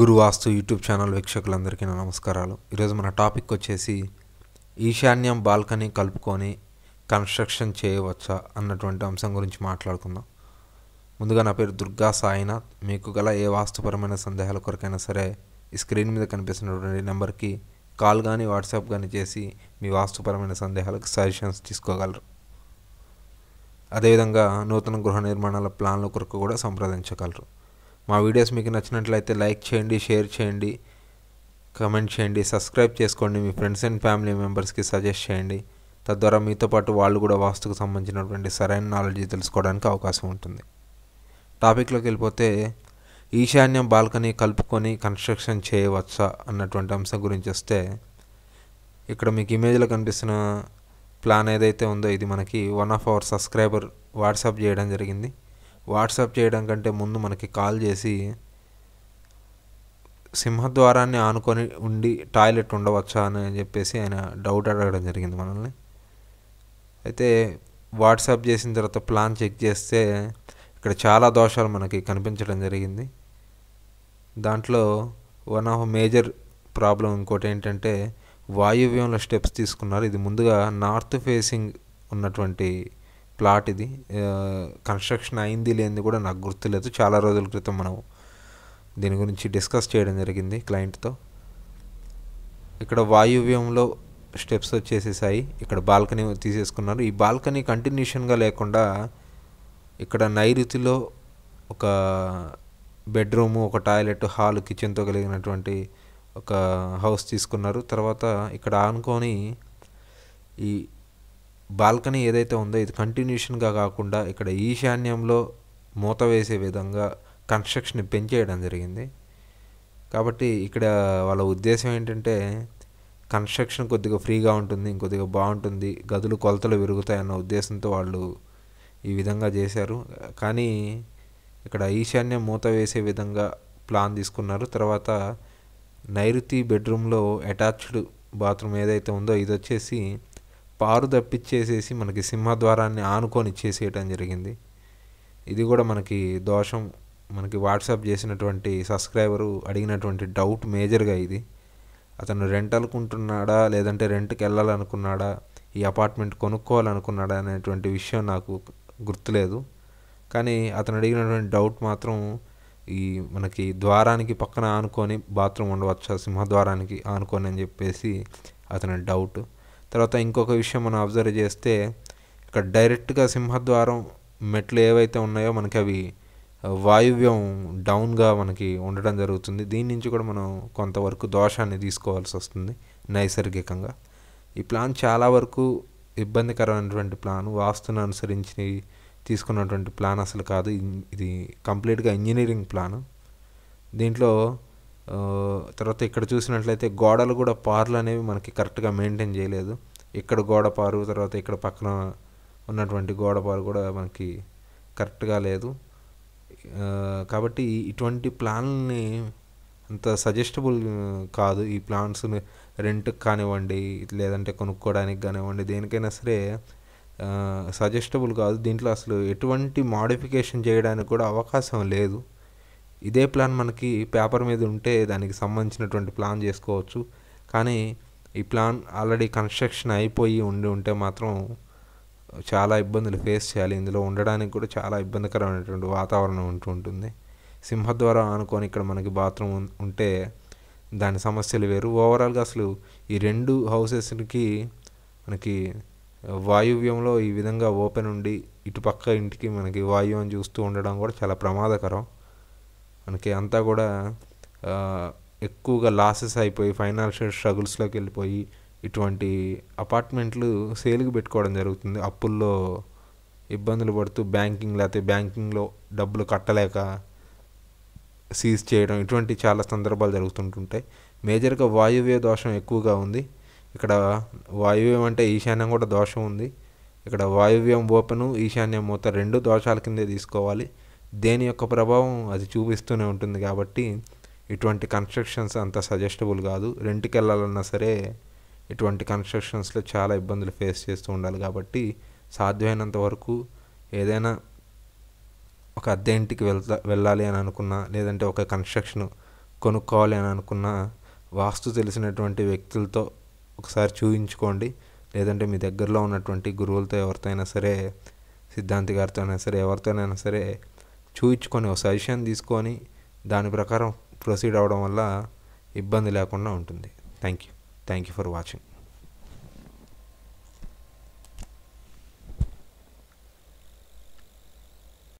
గురువాస్తు YouTube channel వీక్షకులందరికీ నా నమస్కారాలు ఈరోజు మన టాపిక్ వచ్చేసి ఈశాన్యం బాల్కనీ కలుపుకొని కన్స్ట్రక్షన్ చేయవచ్చా అన్నటువంటి అంశం గురించి మాట్లాడుకుందాం ముందుగా నా పేరు దుర్గా సాయినాథ్ మీకు గల ఏ వాస్తుపరమైన సందేహాల కొరకైనా సరే ఈ స్క్రీన్ మీద కనిపిస్తున్నటువంటి నెంబర్కి కాల్ కానీ వాట్సాప్ కానీ చేసి మీ వాస్తుపరమైన సందేహాలకు సజెషన్స్ తీసుకోగలరు అదేవిధంగా నూతన గృహ నిర్మాణాల ప్లాన్ల కొరకు కూడా సంప్రదించగలరు మా వీడియోస్ మీకు నచ్చినట్లయితే లైక్ చేయండి షేర్ చేయండి కమెంట్ చేయండి సబ్స్క్రైబ్ చేసుకోండి మీ ఫ్రెండ్స్ అండ్ ఫ్యామిలీ మెంబర్స్కి సజెస్ట్ చేయండి తద్వారా మీతో పాటు వాళ్ళు కూడా వాస్తుకు సంబంధించినటువంటి సరైన నాలెడ్జ్ తెలుసుకోవడానికి అవకాశం ఉంటుంది టాపిక్లోకి వెళ్ళిపోతే ఈశాన్యం బాల్కనీ కలుపుకొని కన్స్ట్రక్షన్ చేయవచ్చా అన్నటువంటి అంశం గురించి వస్తే ఇక్కడ మీకు ఇమేజ్లో కనిపిస్తున్న ప్లాన్ ఏదైతే ఉందో ఇది మనకి one of our subscriber WhatsApp చేయడం జరిగింది వాట్సాప్ చేయడం కంటే ముందు మనకి కాల్ చేసి సింహద్వారాన్ని ఆనుకొని ఉండి టాయిలెట్ ఉండవచ్చా అని చెప్పేసి ఆయన డౌట్ అడగడం జరిగింది మనల్ని అయితే వాట్సాప్ చేసిన తర్వాత ప్లాన్ చెక్ చేస్తే ఇక్కడ చాలా దోషాలు మనకి కనిపించడం జరిగింది దాంట్లో వన్ ఆఫ్ మేజర్ ప్రాబ్లం ఇంకోటి ఏంటంటే వాయువ్యంలో స్టెప్స్ తీసుకున్నారు ఇది ముందుగా నార్త్ ఫేసింగ్ ఉన్నటువంటి ప్లాట్ ఇది కన్స్ట్రక్షన్ అయింది లేనిది కూడా నాకు గుర్తులేదు చాలా రోజుల క్రితం మనం దీని గురించి డిస్కస్ చేయడం జరిగింది క్లయింట్తో ఇక్కడ వాయువ్యంలో స్టెప్స్ వచ్చేసేసాయి ఇక్కడ బాల్కనీ తీసేసుకున్నారు ఈ బాల్కనీ కంటిన్యూషన్గా లేకుండా ఇక్కడ నైరుతిలో ఒక బెడ్రూము ఒక టాయిలెట్ హాల్ కిచెన్తో కలిగినటువంటి ఒక హౌస్ తీసుకున్నారు తర్వాత ఇక్కడ ఆనుకొని ఈ బాల్కనీ ఏదైతే ఉందో ఇది కంటిన్యూషన్గా కాకుండా ఇక్కడ ఈశాన్యంలో మూత వేసే విధంగా కన్స్ట్రక్షన్ పెంచేయడం జరిగింది కాబట్టి ఇక్కడ వాళ్ళ ఉద్దేశం ఏంటంటే కన్స్ట్రక్షన్ కొద్దిగా ఫ్రీగా ఉంటుంది ఇంకొద్దిగా బాగుంటుంది గదులు కొలతలు పెరుగుతాయన్న ఉద్దేశంతో వాళ్ళు ఈ విధంగా చేశారు కానీ ఇక్కడ ఈశాన్యం మూత వేసే విధంగా ప్లాన్ తీసుకున్నారు తర్వాత నైరుతి బెడ్రూమ్లో అటాచ్డ్ బాత్రూమ్ ఏదైతే ఉందో ఇది వచ్చేసి పారు తప్పించేసేసి మనకి సింహద్వారాన్ని ఆనుకొని ఇచ్చేసేయటం జరిగింది ఇది కూడా మనకి దోషం మనకి వాట్సాప్ చేసినటువంటి సబ్స్క్రైబరు అడిగినటువంటి డౌట్ మేజర్గా ఇది అతను రెంట్ అనుకుంటున్నాడా లేదంటే రెంట్కి వెళ్ళాలనుకున్నాడా ఈ అపార్ట్మెంట్ కొనుక్కోవాలనుకున్నాడా అనేటువంటి విషయం నాకు గుర్తులేదు కానీ అతను అడిగినటువంటి డౌట్ మాత్రం ఈ మనకి ద్వారానికి పక్కన ఆనుకొని బాత్రూమ్ ఉండవచ్చా సింహద్వారానికి ఆనుకొని అని చెప్పేసి అతని డౌట్ తర్వాత ఇంకొక విషయం మనం అబ్జర్వ్ చేస్తే ఇక్కడ డైరెక్ట్గా సింహద్వారం మెట్లు ఏవైతే ఉన్నాయో మనకి అవి వాయువ్యం డౌన్గా మనకి ఉండడం జరుగుతుంది దీని నుంచి కూడా మనం కొంతవరకు దోషాన్ని తీసుకోవాల్సి వస్తుంది నైసర్గికంగా ఈ ప్లాన్ చాలా వరకు ఇబ్బందికరమైనటువంటి ప్లాన్ వాస్తును అనుసరించి తీసుకున్నటువంటి ప్లాన్ అసలు కాదు ఇది కంప్లీట్గా ఇంజనీరింగ్ ప్లాన్ దీంట్లో తర్వాత ఇక్కడ చూసినట్లయితే గోడలు కూడా పార్లు అనేవి మనకి కరెక్ట్గా మెయింటైన్ చేయలేదు ఇక్కడ గోడ పారు తర్వాత ఇక్కడ పక్కన ఉన్నటువంటి గోడ పారు కూడా మనకి కరెక్ట్గా లేదు కాబట్టి ఇటువంటి ప్లాన్ని అంత సజెస్టబుల్ కాదు ఈ ప్లాన్స్ రెంట్ కానివ్వండి లేదంటే కొనుక్కోవడానికి కానివ్వండి దేనికైనా సరే సజెస్టబుల్ కాదు దీంట్లో అసలు ఎటువంటి మాడిఫికేషన్ చేయడానికి కూడా అవకాశం లేదు ఇదే ప్లాన్ మనకి పేపర్ మీద ఉంటే దానికి సంబంధించినటువంటి ప్లాన్ చేసుకోవచ్చు కానీ ఈ ప్లాన్ ఆల్రెడీ కన్స్ట్రక్షన్ అయిపోయి ఉండి ఉంటే మాత్రం చాలా ఇబ్బందులు ఫేస్ చేయాలి ఇందులో ఉండడానికి కూడా చాలా ఇబ్బందికరమైనటువంటి వాతావరణం ఉంటూ ఉంటుంది సింహద్వారం అనుకొని ఇక్కడ మనకి బాత్రూమ్ ఉంటే దాని సమస్యలు వేరు ఓవరాల్గా అసలు ఈ రెండు హౌసెస్కి మనకి వాయువ్యంలో ఈ విధంగా ఓపెన్ ఉండి ఇటుపక్క ఇంటికి మనకి వాయువ్యం చూస్తూ ఉండడం కూడా చాలా ప్రమాదకరం మనకి అంతా కూడా ఎక్కువగా లాసెస్ అయిపోయి ఫైనాన్షియల్ స్ట్రగుల్స్లోకి వెళ్ళిపోయి ఇటువంటి అపార్ట్మెంట్లు సేల్కి పెట్టుకోవడం జరుగుతుంది అప్పుల్లో ఇబ్బందులు పడుతూ బ్యాంకింగ్ లేకపోతే బ్యాంకింగ్లో డబ్బులు కట్టలేక సీజ్ చేయడం ఇటువంటి చాలా సందర్భాలు జరుగుతుంటుంటాయి మేజర్గా వాయువ్య దోషం ఎక్కువగా ఉంది ఇక్కడ వాయువ్యం అంటే ఈశాన్యం కూడా దోషం ఉంది ఇక్కడ వాయువ్యం ఓపెను ఈశాన్యం మూత రెండు దోషాల కిందే తీసుకోవాలి దేని యొక్క ప్రభావం అది చూపిస్తూనే ఉంటుంది కాబట్టి ఇటువంటి కన్స్ట్రక్షన్స్ అంత సజెస్టబుల్ కాదు రెంట్కి వెళ్ళాలన్నా సరే ఇటువంటి కన్స్ట్రక్షన్స్లో చాలా ఇబ్బందులు ఫేస్ చేస్తూ ఉండాలి కాబట్టి సాధ్యమైనంత వరకు ఏదైనా ఒక అద్దె ఇంటికి వెళ్తా వెళ్ళాలి అని అనుకున్నా లేదంటే ఒక కన్స్ట్రక్షన్ కొనుక్కోవాలి అని అనుకున్నా వాస్తు తెలిసినటువంటి వ్యక్తులతో ఒకసారి చూపించుకోండి లేదంటే మీ దగ్గరలో ఉన్నటువంటి గురువులతో ఎవరితో అయినా సరే సిద్ధాంతి గారితో అయినా సరే ఎవరితోనైనా సరే చూయించుకొని ఒక సజెషన్ తీసుకొని దాని ప్రకారం ప్రొసీడ్ అవ్వడం వల్ల ఇబ్బంది లేకుండా ఉంటుంది thank you thank you for watching